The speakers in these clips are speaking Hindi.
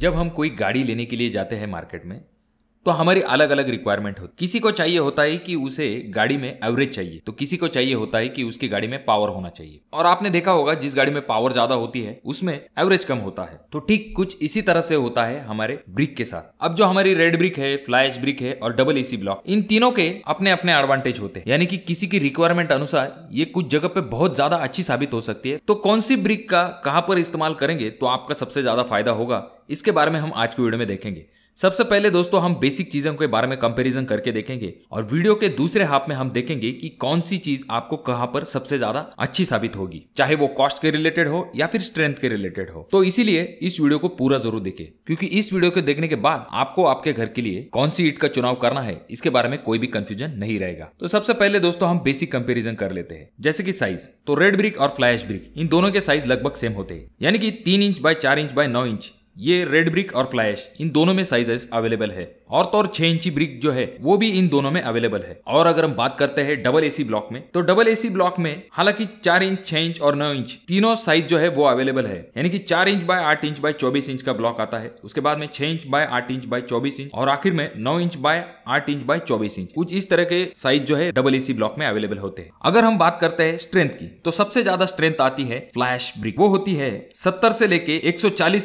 जब हम कोई गाड़ी लेने के लिए जाते हैं मार्केट में तो हमारी अलग अलग रिक्वायरमेंट होती किसी को चाहिए होता है कि उसे गाड़ी में एवरेज चाहिए तो किसी को चाहिए होता है कि उसकी गाड़ी में पावर होना चाहिए और आपने देखा होगा जिस गाड़ी में पावर ज्यादा होती है उसमें एवरेज कम होता है तो ठीक कुछ इसी तरह से होता है हमारे ब्रिक के साथ अब जो हमारी रेड ब्रिक है फ्लैश ब्रिक है और डबल एसी ब्लॉक इन तीनों के अपने अपने एडवांटेज होते हैं यानी कि किसी की रिक्वायरमेंट अनुसार ये कुछ जगह पे बहुत ज्यादा अच्छी साबित हो सकती है तो कौन सी ब्रिक का कहाँ पर इस्तेमाल करेंगे तो आपका सबसे ज्यादा फायदा होगा इसके बारे में हम आज की वीडियो में देखेंगे सबसे पहले दोस्तों हम बेसिक चीजों के बारे में कंपैरिजन करके देखेंगे और वीडियो के दूसरे हाफ में हम देखेंगे कि कौन सी चीज आपको कहां पर सबसे ज्यादा अच्छी साबित होगी चाहे वो कॉस्ट के रिलेटेड हो या फिर स्ट्रेंथ के रिलेटेड हो तो इसीलिए इस वीडियो को पूरा जरूर देखे क्योंकि इस वीडियो को देखने के बाद आपको आपके घर के लिए कौन सी ईट का चुनाव करना है इसके बारे में कोई भी कंफ्यूजन नहीं रहेगा तो सबसे पहले दोस्तों हम बेसिक कंपेरिजन कर लेते हैं जैसे की साइज तो रेड ब्रिक और फ्लैश ब्रिक इन दोनों के साइज लगभग सेम होते हैं यानी कि तीन इंच बाय चार इंच बाय नौ इंच ये रेड ब्रिक और फ्लैश इन दोनों में साइजेस अवेलेबल है और तो और छह इंची ब्रिक जो है वो भी इन दोनों में अवेलेबल है और अगर हम बात करते हैं डबल एसी ब्लॉक में तो डबल एसी ब्लॉक में हालांकि चार इंच छह इंच और नौ इंच तीनों साइज जो है वो अवेलेबल है यानी कि चार इंच बाय आठ इंच बाय चौबीस इंच का ब्लॉक आता है उसके बाद में छह इंच बाय आठ इंच बाय चौबीस इंच और आखिर में नौ इंच बाय आठ इंच बाय चौबीस इंच कुछ इस तरह के साइज जो है डबल एसी ब्लॉक में अवेलेबल होते हैं अगर हम बात करते हैं स्ट्रेंथ की तो सबसे ज्यादा स्ट्रेंथ आती है फ्लैश ब्रिक वो होती है सत्तर से लेके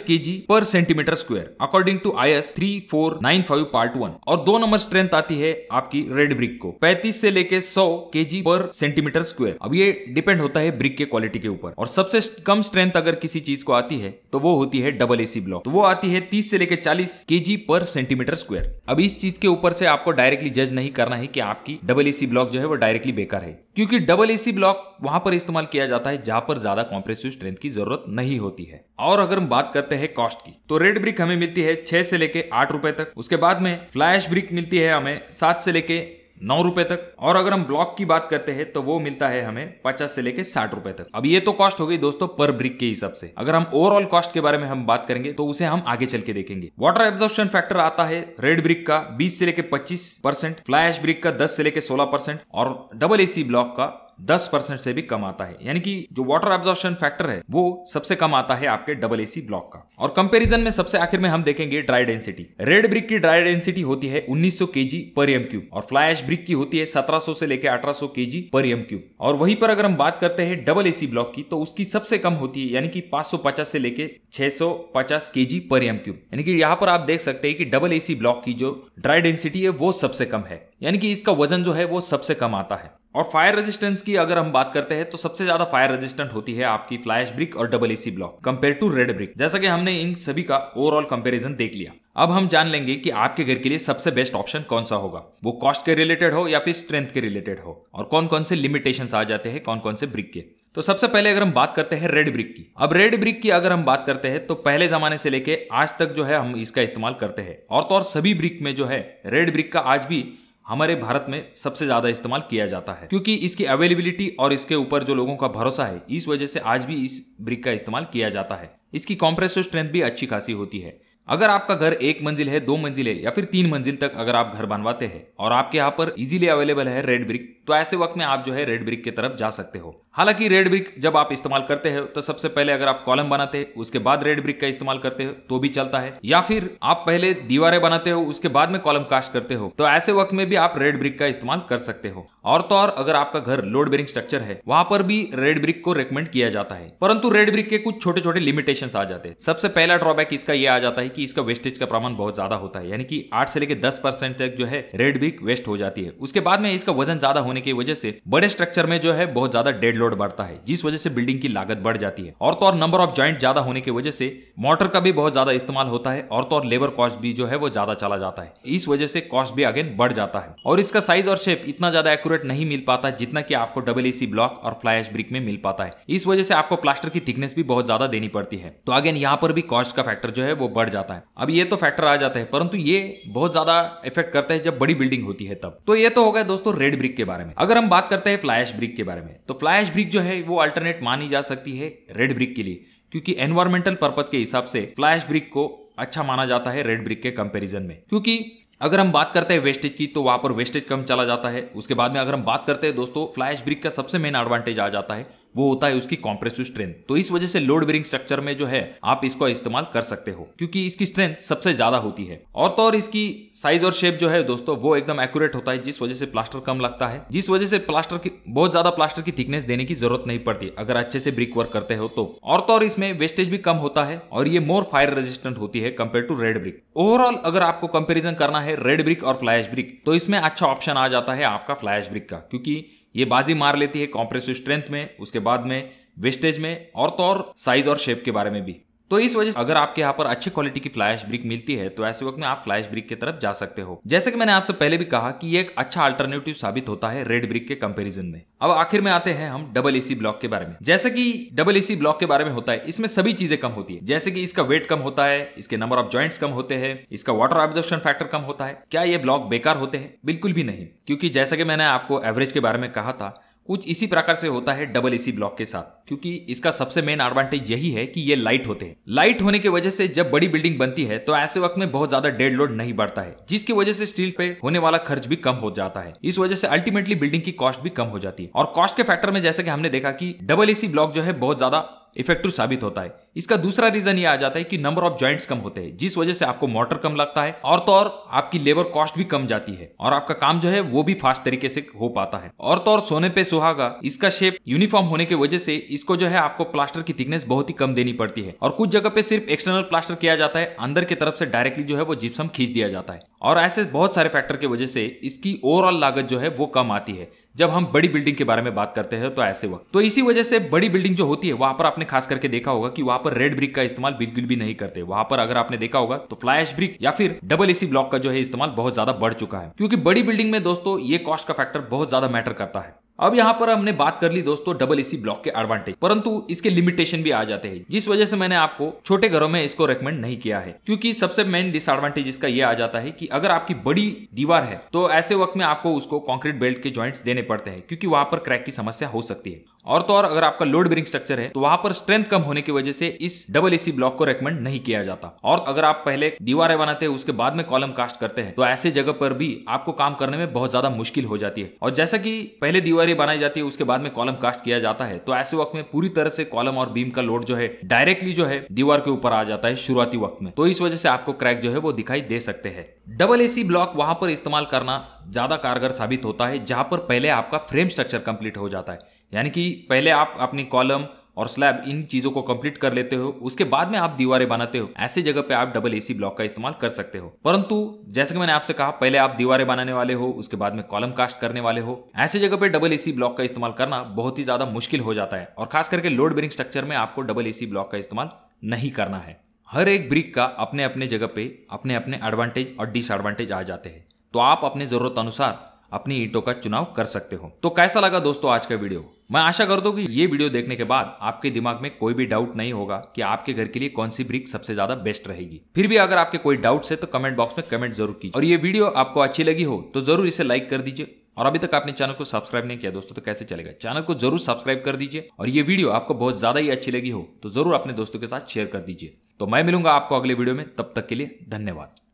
K G per centimetre square according to I S three four nine five part one और दो नंबर स्ट्रेंथ आती है आपकी रेड ब्रिक को पैंतीस से लेके सौ के पर सेंटीमीटर स्क्वायर अब ये डिपेंड होता है ब्रिक के क्वालिटी के ऊपर और सबसे कम स्ट्रेंथ अगर किसी चीज को आती है तो वो होती है डबल एसी ब्लॉक तो वो आती है तीस से लेकर चालीस के पर सेंटीमीटर स्क्वायर अब इस चीज के ऊपर से आपको डायरेक्टली जज नहीं करना है कि आपकी डबल एसी ब्लॉक जो है वो डायरेक्टली बेकार है क्योंकि डबल एसी ब्लॉक वहां पर इस्तेमाल किया जाता है जहां पर ज्यादा कॉम्प्रेसिव स्ट्रेंथ की जरूरत नहीं होती है और अगर हम बात करते हैं कॉस्ट की तो रेड ब्रिक हमें मिलती है छह से लेके आठ रुपए तक उसके बाद में फ्लैश ब्रिक मिलती है हमें सात से लेके नौ रुपए तक और अगर हम ब्लॉक की बात करते हैं तो वो मिलता है हमें पचास से लेकर साठ रुपए तक अब ये तो कॉस्ट हो गई दोस्तों पर ब्रिक के हिसाब से अगर हम ओवरऑल कॉस्ट के बारे में हम बात करेंगे तो उसे हम आगे चल के देखेंगे वाटर एब्जॉर्प्शन फैक्टर आता है रेड ब्रिक का बीस से लेकर पच्चीस परसेंट फ्लैश ब्रिक का दस से लेकर सोलह परसेंट और डबल एसी ब्लॉक का दस परसेंट से भी कम आता है यानी कि जो वाटर एब्जॉर्शन फैक्टर है वो सबसे कम आता है आपके डबल एसी ब्लॉक का और कंपेरिजन में सबसे आखिर में हम देखेंगे ड्राई डेंसिटी रेड ब्रिक की ड्राई डेंसिटी होती है 1900 जी पर एम क्यूब और फ्लाई एश ब्रिक की होती है सत्रह से लेकर अठारह सौ के जी पर एम क्यूब और वहीं पर अगर हम बात करते हैं डबल एसी ब्लॉक की तो उसकी सबसे कम होती है यानी कि पचास से लेके K G per M cube यानी कि यहाँ पर आप देख सकते हैं कि डबल एसी ब्लॉक की जो ड्राई डेंसिटी है वो सबसे कम है यानी कि इसका वजन जो है वो सबसे कम आता है और फायर रेजिस्टेंस की अगर हम बात करते हैं तो सबसे ज्यादा फायर रेजिस्टेंट होती है आपकी फ्लैश ब्रिक और double AC block compare to red brick जैसा कि हमने इन सभी का ओवरऑल कंपैरिजन देख लिया अब हम जान लेंगे कि आपके घर के लिए सबसे बेस्ट ऑप्शन कौन सा होगा वो कॉस्ट के रिलेटेड हो या फिर स्ट्रेंथ के रिलेटेड हो और कौन कौन से लिमिटेशन आ जाते हैं कौन कौन से ब्रिक के तो सबसे पहले अगर हम बात करते हैं रेड ब्रिक की अब रेड ब्रिक की अगर हम बात करते हैं तो पहले जमाने से लेके आज तक जो है हम इसका इस्तेमाल करते हैं और तो और सभी ब्रिक में जो है रेड ब्रिक का आज भी हमारे भारत में सबसे ज्यादा इस्तेमाल किया जाता है क्योंकि इसकी अवेलेबिलिटी और इसके ऊपर जो लोगों का भरोसा है इस वजह से आज भी इस ब्रिक का इस्तेमाल किया जाता है इसकी कॉम्प्रेसिव स्ट्रेंथ भी अच्छी खासी होती है अगर आपका घर एक मंजिल है दो मंजिल है या फिर तीन मंजिल तक अगर आप घर बनवाते हैं और आपके यहाँ पर इजीली अवेलेबल है रेड ब्रिक तो ऐसे वक्त में आप जो है रेड ब्रिक की तरफ जा सकते हो हालांकि रेड ब्रिक जब आप इस्तेमाल करते हो तो सबसे पहले अगर आप कॉलम बनाते हैं उसके बाद रेड ब्रिक का इस्तेमाल करते हो तो भी चलता है या फिर आप पहले दीवारें बनाते हो उसके बाद में कॉलम कास्ट करते हो तो ऐसे वक्त में भी आप रेड ब्रिक का इस्तेमाल कर सकते हो और तो और अगर आपका घर लोड बेरिंग स्ट्रक्चर है वहां पर भी रेड ब्रिक को रेकमेंड किया जाता है परंतु रेड ब्रिक के कुछ छोटे छोटे लिमिटेशन आ जाते हैं सबसे पहला ड्रॉबैक इसका यह आ जाता है कि इसका वेस्टेज का प्रमाण बहुत ज्यादा होता है यानी कि आठ से लेकर दस तक जो है रेड ब्रिक वेस्ट हो जाती है उसके बाद में इसका वजन ज्यादा होने होने की वजह से बड़े स्ट्रक्चर में जो है बहुत ज्यादा डेड लोड बढ़ता है जिस वजह से बिल्डिंग की लागत बढ़ जाती है और तो और नंबर ऑफ ज्वाइंट ज्यादा होने की वजह से मोटर का भी बहुत ज्यादा इस्तेमाल होता है और तो और लेबर कॉस्ट भी जो है वो ज्यादा चला जाता है इस वजह से कॉस्ट भी अगेन बढ़ जाता है और इसका साइज और शेप इतना ज्यादा एक्यूरेट नहीं मिल पाता जितना की आपको डबल एसी ब्लॉक और फ्लाइश ब्रिक में मिल पाता है इस वजह से आपको प्लास्टर की थिकनेस भी बहुत ज्यादा देनी पड़ती है तो अगेन यहाँ पर भी कॉस्ट का फैक्टर जो है वो बढ़ जाता है अब ये तो फैक्टर आ जाता है परंतु ये बहुत ज्यादा इफेक्ट करता है जब बड़ी बिल्डिंग होती है तब तो ये तो हो गया दोस्तों रेड ब्रिक के बारे में में अगर हम बात करते हैं फ्लाइश ब्रिक के बारे में तो फ्लाइश ब्रिक जो है वो अल्टरनेट मानी जा सकती है रेड ब्रिक के लिए क्योंकि एनवायरमेंटल पर्पज के हिसाब से फ्लाइश ब्रिक को अच्छा माना जाता है रेड ब्रिक के कंपेरिजन में क्योंकि अगर हम बात करते हैं वेस्टेज की तो वहां पर वेस्टेज कम चला जाता है उसके बाद में अगर हम बात करते हैं दोस्तों फ्लाइश ब्रिक का सबसे मेन एडवांटेज आ जाता है वो होता है उसकी कॉम्प्रेसिव स्ट्रेंथ तो इस वजह से लोड बेरिंग स्ट्रक्चर में जो है आप इसका इस्तेमाल कर सकते हो क्योंकि इसकी स्ट्रेंथ सबसे ज्यादा होती है और तो और इसकी साइज और शेप जो है दोस्तों वो एकदम एक्यूरेट होता है जिस वजह से प्लास्टर कम लगता है जिस वजह से प्लास्टर की बहुत ज्यादा प्लास्टर की थिकनेस देने की जरूरत नहीं पड़ती अगर अच्छे से ब्रिक वर्क करते हो तो और तो और इसमें वेस्टेज भी कम होता है और ये मोर फायर रेजिस्टेंट होती है compare to red brick overall अगर आपको कंपेरिजन करना है रेड ब्रिक और फ्लैश ब्रिक तो इसमें अच्छा ऑप्शन आ जाता है आपका फ्लैश ब्रिक का क्योंकि ये बाजी मार लेती है कॉम्प्रेसिव स्ट्रेंथ में उसके बाद में वेस्टेज में और तो और साइज और शेप के बारे में भी तो इस वजह से अगर आपके यहाँ पर अच्छी क्वालिटी की फ्लैश ब्रिक मिलती है तो ऐसे वक्त में आप फ्लैश ब्रिक की तरफ जा सकते हो जैसे कि मैंने आपसे पहले भी कहा कि ये एक अच्छा अल्टरनेटिव साबित होता है रेड ब्रिक के कंपैरिजन में अब आखिर में आते हैं हम डबल एसी ब्लॉक के बारे में जैसे कि डबल एसी ब्लॉक के बारे में होता है इसमें सभी चीजें कम होती है जैसे कि इसका वेट कम होता है इसके नंबर ऑफ ज्वाइंट्स कम होते हैं इसका वाटर ऑब्जर्वेशन फैक्टर कम होता है क्या ये ब्लॉक बेकार होते हैं बिल्कुल भी नहीं क्योंकि जैसे कि मैंने आपको एवरेज के बारे में कहा था कुछ इसी प्रकार से होता है डबल एसी ब्लॉक के साथ क्योंकि इसका सबसे मेन एडवांटेज यही है कि ये लाइट होते हैं लाइट होने की वजह से जब बड़ी बिल्डिंग बनती है तो ऐसे वक्त में बहुत ज्यादा डेड लोड नहीं बढ़ता है जिसकी वजह से स्टील पे होने वाला खर्च भी कम हो जाता है इस वजह से अल्टीमेटली बिल्डिंग की कॉस्ट भी कम हो जाती है और कॉस्ट के फैक्टर में जैसे कि हमने देखा कि डबल एसी ब्लॉक जो है बहुत ज्यादा इफेक्टिव साबित होता है इसका दूसरा रीजन ये आ जाता है कि नंबर ऑफ ज्वाइंट्स कम होते हैं जिस वजह से आपको मोटर कम लगता है और तो और आपकी लेबर कॉस्ट भी कम जाती है और आपका काम जो है वो भी फास्ट तरीके से हो पाता है और तो और सोने पे सुहागा इसका शेप यूनिफॉर्म होने की वजह से इसको जो है आपको प्लास्टर की थिकनेस बहुत ही कम देनी पड़ती है और कुछ जगह पे सिर्फ एक्सटर्नल प्लास्टर किया जाता है अंदर की तरफ से डायरेक्टली जो है वो जिप्सम खींच दिया जाता है और ऐसे बहुत सारे फैक्टर की वजह से इसकी ओवरऑल लागत जो है वो कम आती है जब हम बड़ी बिल्डिंग के बारे में बात करते हैं तो ऐसे वक्त तो इसी वजह से बड़ी बिल्डिंग जो होती है वहां पर आपने खास करके देखा होगा कि वहां पर रेड ब्रिक का इस्तेमाल बिल्कुल भी नहीं करते वहां पर अगर आपने देखा होगा तो फ्लैश ब्रिक या फिर डबल एसी ब्लॉक का जो है इस्तेमाल बहुत ज्यादा बढ़ चुका है क्योंकि बड़ी बिल्डिंग में दोस्तों ये कॉस्ट का फैक्टर बहुत ज्यादा मैटर करता है अब यहाँ पर हमने बात कर ली दोस्तों डबल एसी ब्लॉक के एडवांटेज परंतु इसके लिमिटेशन भी आ जाते हैं जिस वजह से मैंने आपको छोटे घरों में इसको रेकमेंड नहीं किया है क्योंकि सबसे मेन डिसएडवांटेज इसका ये आ जाता है कि अगर आपकी बड़ी दीवार है तो ऐसे वक्त में आपको उसको कॉन्क्रीट बेल्ट के ज्वाइंट देने पड़ते हैं क्योंकि वहां पर क्रैक की समस्या हो सकती है और तो और अगर आपका लोड बेरिंग स्ट्रक्चर है तो वहां पर स्ट्रेंथ कम होने की वजह से इस डबल एसी ब्लॉक को रेकमेंड नहीं किया जाता और अगर आप पहले दीवारें बनाते हैं उसके बाद में कॉलम कास्ट करते हैं तो ऐसे जगह पर भी आपको काम करने में बहुत ज्यादा मुश्किल हो जाती है और जैसा की पहले दीवार क्वारी बनाई जाती है उसके बाद में कॉलम कास्ट किया जाता है तो ऐसे वक्त में पूरी तरह से कॉलम और बीम का लोड जो है डायरेक्टली जो है दीवार के ऊपर आ जाता है शुरुआती वक्त में तो इस वजह से आपको क्रैक जो है वो दिखाई दे सकते हैं डबल एसी ब्लॉक वहां पर इस्तेमाल करना ज्यादा कारगर साबित होता है जहां पर पहले आपका फ्रेम स्ट्रक्चर कंप्लीट हो जाता है यानी कि पहले आप अपनी कॉलम और स्लैब इन चीजों को कंप्लीट कर लेते हो उसके बाद में आप दीवारें बनाते हो ऐसे जगह पे आप डबल एसी ब्लॉक का इस्तेमाल कर सकते हो परंतु जैसे कि मैंने आपसे कहा पहले आप दीवारें बनाने वाले हो उसके बाद में कॉलम कास्ट करने वाले हो ऐसे जगह पे डबल एसी ब्लॉक का इस्तेमाल करना बहुत ही ज्यादा मुश्किल हो जाता है और खास करके लोड बेरिंग स्ट्रक्चर में आपको डबल एसी ब्लॉक का इस्तेमाल नहीं करना है हर एक ब्रिक का अपने अपने जगह पे अपने अपने एडवांटेज और डिसएडवांटेज आ जाते हैं तो आप अपने जरूरत अनुसार अपनी ईंटों का चुनाव कर सकते हो तो कैसा लगा दोस्तों आज का वीडियो मैं आशा करता हूँ कि ये वीडियो देखने के बाद आपके दिमाग में कोई भी डाउट नहीं होगा कि आपके घर के लिए कौन सी ब्रिक सबसे ज्यादा बेस्ट रहेगी फिर भी अगर आपके कोई डाउट है तो कमेंट बॉक्स में कमेंट जरूर कीजिए और ये वीडियो आपको अच्छी लगी हो तो जरूर इसे लाइक कर दीजिए और अभी तक आपने चैनल को सब्सक्राइब नहीं किया दोस्तों तो कैसे चलेगा चैनल को जरूर सब्सक्राइब कर दीजिए और ये वीडियो आपको बहुत ज्यादा ही अच्छी लगी हो तो जरूर अपने दोस्तों के साथ शेयर कर दीजिए तो मैं मिलूंगा आपको अगले वीडियो में तब तक के लिए धन्यवाद